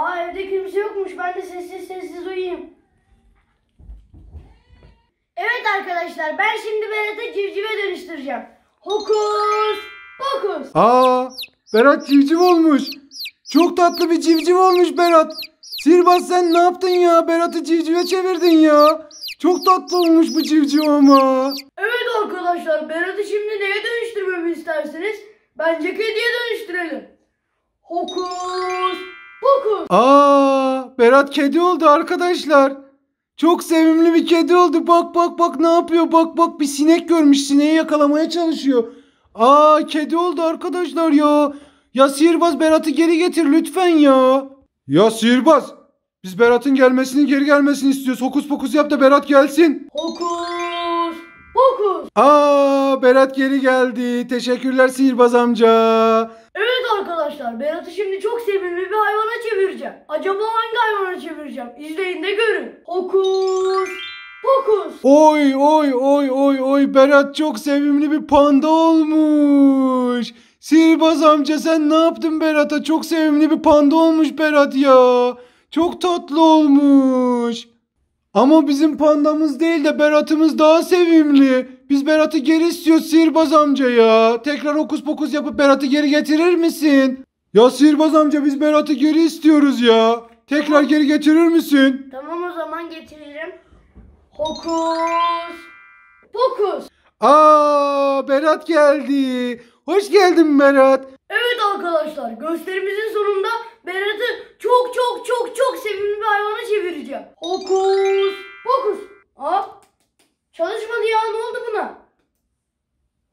Aa evde kimse yokmuş. Ben de sessiz sessiz uyuyayım. Evet arkadaşlar ben şimdi Berat'ı civcive dönüştüreceğim. Hokus pokus. Aa Berat civciv olmuş. Çok tatlı bir civciv olmuş Berat. Sirbaz sen ne yaptın ya? Berat'ı civcive çevirdin ya. Çok tatlı olmuş bu civciv ama. Evet arkadaşlar Berat'ı şimdi neye dönüştürmemi isterseniz? Bence kediye dönüştürelim. Hokus koku. Aa, Berat kedi oldu arkadaşlar. Çok sevimli bir kedi oldu. Bak bak bak ne yapıyor? Bak bak bir sinek görmüş. Sineği yakalamaya çalışıyor. Aa kedi oldu arkadaşlar ya. Ya sihirbaz Berat'ı geri getir lütfen ya. Ya sihirbaz biz Berat'ın gelmesini geri gelmesini istiyoruz. Hokus pokus yap da Berat gelsin. Hokus pokus. Aa Berat geri geldi. Teşekkürler sihirbaz amca arkadaşlar Berat'ı şimdi çok sevimli bir hayvana çevireceğim. Acaba hangi hayvana çevireceğim? İzleyin de görün. Hokus pokus. Oy oy oy oy oy Berat çok sevimli bir panda olmuş. Sihirbaz amca sen ne yaptın Berat'a? Çok sevimli bir panda olmuş Berat ya. Çok tatlı olmuş. Ama bizim pandamız değil de Berat'ımız daha sevimli. Biz Berat'ı geri istiyoruz sihirbaz amca ya. Tekrar okus pokus yapıp Berat'ı geri getirir misin? Ya sihirbaz amca biz Berat'ı geri istiyoruz ya. Tekrar geri getirir misin? Tamam o zaman getiririm. Hokus. Pokus. Aa Berat geldi. Hoş geldin Berat. Evet arkadaşlar gösterimizin sonunda Berat'ı çok çok çok çok sevimli bir hayvana çevireceğim. Hokus.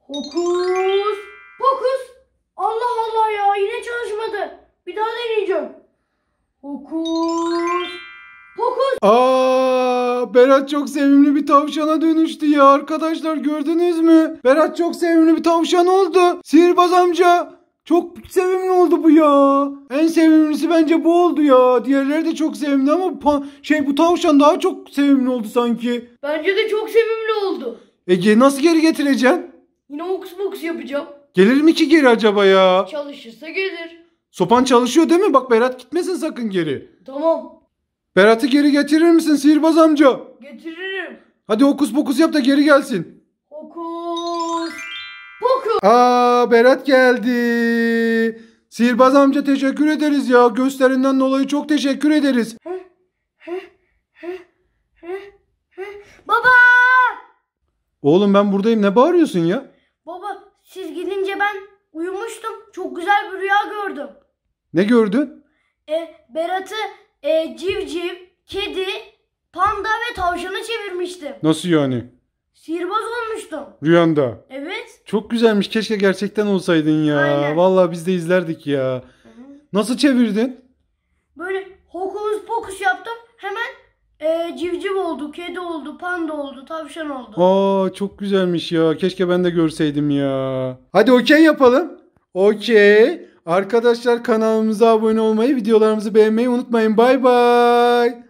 Hokus pokus. Allah Allah ya yine çalışmadı. Bir daha deneyeceğim. Hokus pokus. Aa, Berat çok sevimli bir tavşana dönüştü ya arkadaşlar gördünüz mü? Berat çok sevimli bir tavşan oldu. Sihirbaz amca çok sevimli oldu bu ya. En sevimlisi bence bu oldu ya. Diğerleri de çok sevimli ama şey bu tavşan daha çok sevimli oldu sanki. Bence de çok sevimli oldu. Ege nasıl geri getireceksin? Yine oks boks yapacağım. Gelir mi ki geri acaba ya? Çalışırsa gelir. Sopan çalışıyor değil mi? Bak Berat gitmesin sakın geri. Tamam. Berat'ı geri getirir misin sihirbaz amca? Getiririm. Hadi hokus pokus yap da geri gelsin. Hokus pokus. Aa Berat geldi. Sihirbaz amca teşekkür ederiz ya. Gösterinden dolayı çok teşekkür ederiz. Baba! Oğlum ben buradayım ne bağırıyorsun ya? Siz gidince ben uyumuştum. Çok güzel bir rüya gördüm. Ne gördün? E, Berat'ı e, civciv, kedi, panda ve tavşana çevirmiştim. Nasıl yani? Sihirbaz olmuştum. Rüyanda. Evet. Çok güzelmiş. Keşke gerçekten olsaydın ya. Aynen. Vallahi biz de izlerdik ya. Hı hı. Nasıl çevirdin? Böyle hokus pokus yaptım. Hemen ee, civciv oldu, kedi oldu, panda oldu, tavşan oldu. Aa çok güzelmiş ya. Keşke ben de görseydim ya. Hadi okey yapalım. Okey. Arkadaşlar kanalımıza abone olmayı, videolarımızı beğenmeyi unutmayın. Bay bay.